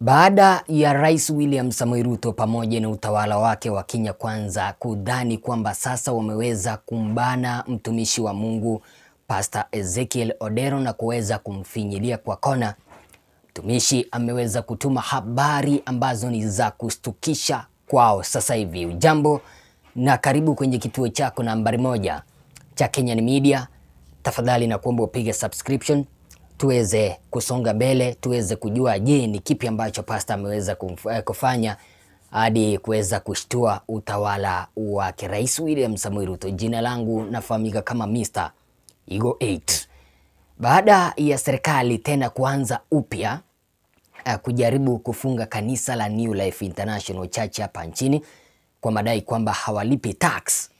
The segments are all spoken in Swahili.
Baada ya Rais William Samoei Ruto pamoja na utawala wake wa Kenya Kwanza kudhani kwamba sasa wameweza kumbana mtumishi wa Mungu Pastor Ezekiel Odero na kuweza kumfinyilia kwa kona, mtumishi ameweza kutuma habari ambazo ni za kustukisha kwao sasa hivi. Ujambo na karibu kwenye kituo chako nambari moja cha Kenyan Media. Tafadhali na kuomba upige subscription tuweze kusonga mbele, tuweze kujua je, ni kipi ambacho Pasta ameweza eh, kufanya hadi kuweza kushtua utawala wake Rais William Samoei Ruto. Jina langu nafahamika kama Mr. Eagle 8. Baada ya serikali tena kuanza upya eh, kujaribu kufunga kanisa la New Life International Church hapa nchini kwa madai kwamba hawalipi tax,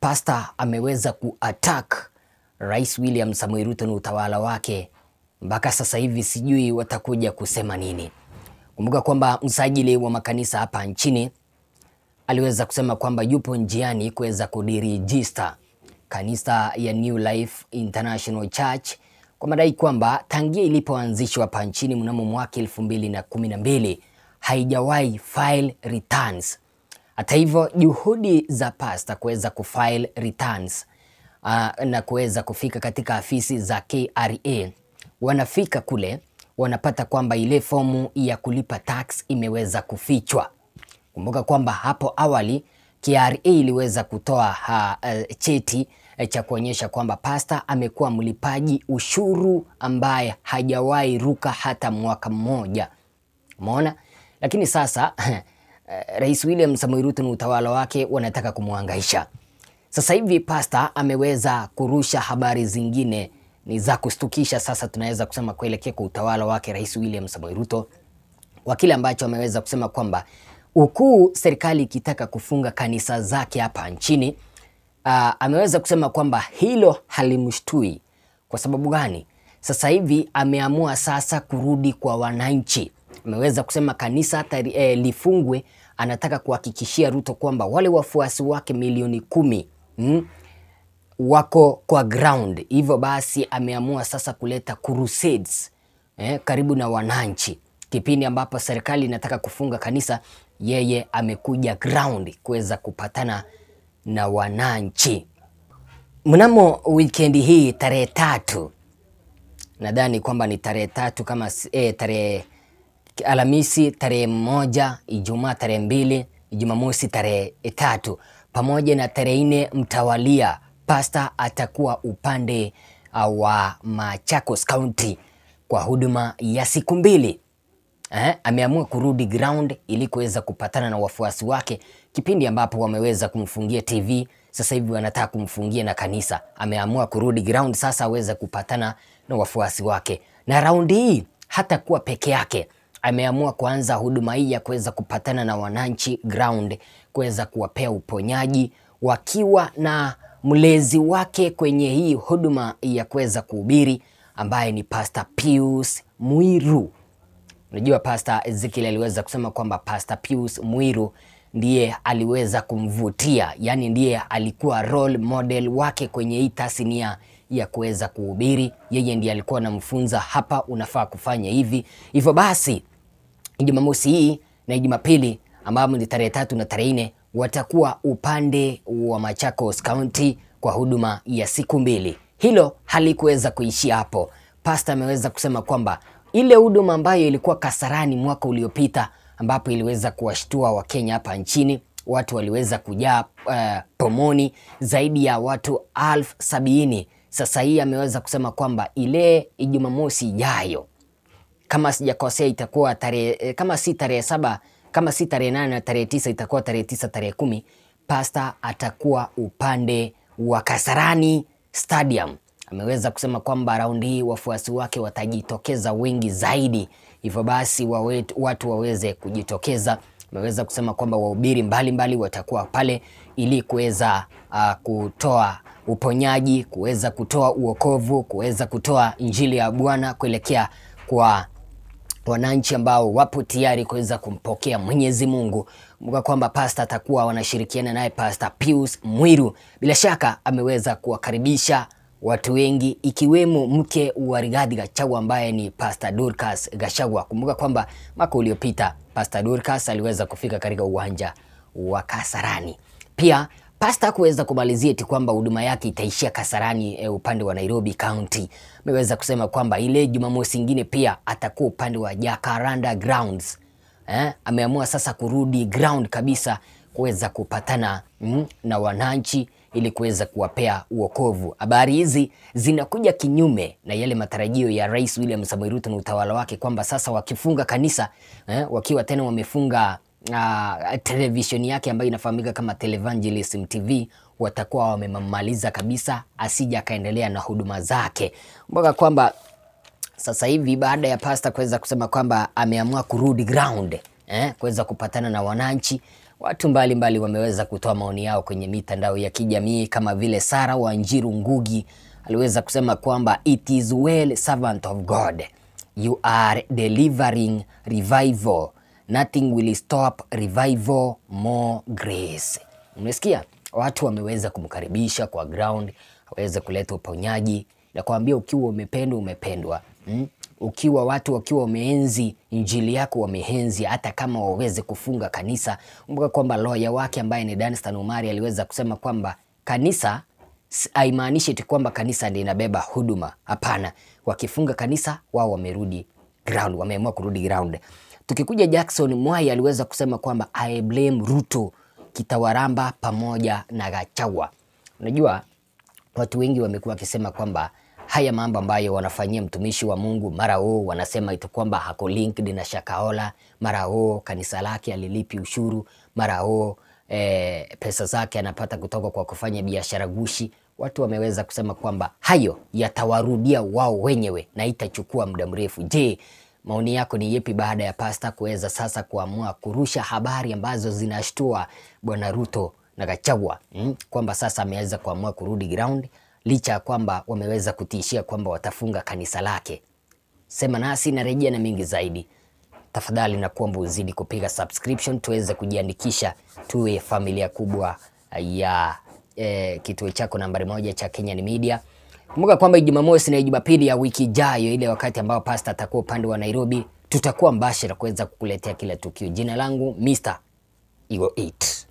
Pasta ameweza kuattack Rais William Samoei Ruto na utawala wake mpaka sasa hivi sijui watakuja kusema nini. Kumbuka kwamba msajili wa makanisa hapa nchini aliweza kusema kwamba yupo njiani kuweza kudirijista kanisa ya New Life International Church kwa madai kwamba tangia ilipoanzishwa hapa nchini mnamo mwaka 2012 haijawahi file returns. Hata hivyo, juhudi za pasta kuweza kufile returns uh, na kuweza kufika katika afisi za KRA wanafika kule wanapata kwamba ile fomu ya kulipa tax imeweza kufichwa. Kumbuka kwamba hapo awali KRA iliweza kutoa ha, uh, cheti eh, cha kuonyesha kwamba pasta amekuwa mlipaji ushuru ambaye hajawahi ruka hata mwaka mmoja. Umeona? Lakini sasa eh, Rais William Samoei Ruto na utawala wake wanataka kumwangaisha. Sasa hivi pasta ameweza kurusha habari zingine ni za kustukisha Sasa tunaweza kusema kuelekea kwa utawala wake Rais William Samoei Ruto, kwa kile ambacho ameweza kusema kwamba ukuu serikali ikitaka kufunga kanisa zake hapa nchini uh, ameweza kusema kwamba hilo halimshtui. Kwa sababu gani? Sasa hivi ameamua sasa kurudi kwa wananchi. Ameweza kusema kanisa tari, eh, lifungwe. Anataka kuhakikishia Ruto kwamba wale wafuasi wake milioni kumi mm, wako kwa ground, hivyo basi ameamua sasa kuleta crusades eh, karibu na wananchi. Kipindi ambapo serikali inataka kufunga kanisa, yeye amekuja ground kuweza kupatana na wananchi. Mnamo weekend hii tarehe tatu, nadhani kwamba ni tarehe tatu kama eh, tarehe Alhamisi tarehe moja, Ijumaa tarehe mbili, Jumamosi tarehe tatu pamoja na tarehe nne mtawalia Pasta atakuwa upande uh, wa Machakos County kwa huduma ya siku mbili. Eh, ameamua kurudi ground ili kuweza kupatana na wafuasi wake kipindi ambapo wameweza kumfungia TV, sasa hivi wanataka kumfungia na kanisa. Ameamua kurudi ground sasa aweze kupatana na wafuasi wake, na raundi hii hata kuwa peke yake ameamua kuanza huduma hii ya kuweza kupatana na wananchi ground, kuweza kuwapea uponyaji wakiwa na mlezi wake kwenye hii huduma ya kuweza kuhubiri ambaye ni Pastor Pius Mwiru. Unajua Pastor Ezekiel aliweza kusema kwamba Pastor Pius Mwiru ndiye aliweza kumvutia, yani ndiye alikuwa role model wake kwenye hii tasnia ya kuweza kuhubiri. Yeye ndiye alikuwa anamfunza hapa, unafaa kufanya hivi. Hivyo basi Jumamosi hii na Jumapili ambapo ni tarehe tatu na tarehe nne watakuwa upande wa Machakos County kwa huduma ya siku mbili. Hilo halikuweza kuishia hapo. Pasta ameweza kusema kwamba ile huduma ambayo ilikuwa Kasarani mwaka uliopita ambapo iliweza kuwashtua Wakenya hapa nchini, watu waliweza kujaa uh, pomoni zaidi ya watu elfu sabini. Sasa hii ameweza kusema kwamba ile Jumamosi ijayo kama sijakosea itakuwa tarehe, eh, kama si tarehe saba kama si tarehe nane na tarehe tisa itakuwa tarehe tisa tarehe kumi Pasta atakuwa upande wa Kasarani Stadium. Ameweza kusema kwamba raundi hii wafuasi wake watajitokeza wengi zaidi, hivyo basi wawet, watu waweze kujitokeza. Ameweza kusema kwamba wahubiri mbalimbali watakuwa pale ili kuweza uh, kutoa uponyaji, kuweza kutoa uokovu, kuweza kutoa injili ya Bwana kuelekea kwa wananchi ambao wapo tayari kuweza kumpokea Mwenyezi Mungu. Kumbuka kwamba pasta atakuwa wanashirikiana naye Pasta Pius Mwiru. Bila shaka ameweza kuwakaribisha watu wengi ikiwemo mke wa Rigathi Gachagua ambaye ni Pastor Dorcas Gachagua. Kumbuka kwamba mwaka uliopita Pastor Dorcas aliweza kufika katika uwanja wa Kasarani. Pia Pasta kuweza kumalizia eti kwamba huduma yake itaishia Kasarani e, upande wa Nairobi County. Ameweza kusema kwamba ile Jumamosi nyingine pia atakuwa upande wa Jacaranda Grounds. Eh, ameamua sasa kurudi ground kabisa kuweza kupatana mm, na wananchi ili kuweza kuwapea uokovu. Habari hizi zinakuja kinyume na yale matarajio ya Rais William Samoei Ruto na utawala wake kwamba sasa wakifunga kanisa eh, wakiwa tena wamefunga uh, ah, televisheni yake ambayo inafahamika kama Televangelism TV watakuwa wamemaliza kabisa, asija akaendelea na huduma zake, mpaka kwamba sasa hivi baada ya pasta kuweza kusema kwamba ameamua kurudi ground eh, kuweza kupatana na wananchi watu mbalimbali wameweza kutoa maoni yao kwenye mitandao ya kijamii kama vile Sara Wanjiru Ngugi aliweza kusema kwamba it is well servant of God you are delivering revival nothing will stop revival more grace. Umesikia? Watu wameweza kumkaribisha kwa ground, aweze kuleta uponyaji na kuambia, ukiwa umependwa umependwa, mm? Ukiwa watu wakiwa wameenzi injili yako wameenzi hata kama waweze kufunga kanisa. Kumbuka kwamba loya wake ambaye ni Danstan Umari aliweza kusema kwamba kanisa haimaanishi tu kwamba kanisa ndiyo inabeba huduma. Hapana, wakifunga kanisa wao wamerudi ground, wameamua kurudi ground. Tukikuja Jackson Mwai aliweza kusema kwamba I blame Ruto, Kitawaramba pamoja na Gachagua. Unajua watu wengi wamekuwa wakisema kwamba haya mambo ambayo wanafanyia mtumishi wa Mungu, mara huu wanasema itu kwamba hako linked na Shakaola, mara huu kanisa lake alilipi ushuru, mara huu e, eh, pesa zake anapata kutoka kwa kufanya biashara gushi. Watu wameweza kusema kwamba hayo yatawarudia wao wenyewe na itachukua muda mrefu. Je, Maoni yako ni yepi baada ya Pasta kuweza sasa kuamua kurusha habari ambazo zinashtua Bwana Ruto na Gachagua mm, kwamba sasa ameweza kuamua kurudi ground licha ya kwamba wameweza kutishia kwamba watafunga kanisa lake. Sema nasi rejea na mingi zaidi. Tafadhali na kuomba uzidi kupiga subscription tuweze kujiandikisha tuwe familia kubwa ya eh, kituo chako nambari moja cha Kenyan Media. Kumbuka kwamba Jumamosi na Jumapili ya wiki ijayo, ile wakati ambao pasta atakuwa upande wa Nairobi, tutakuwa mbashara kuweza kukuletea kila tukio. Jina langu Mr. Eagle 8.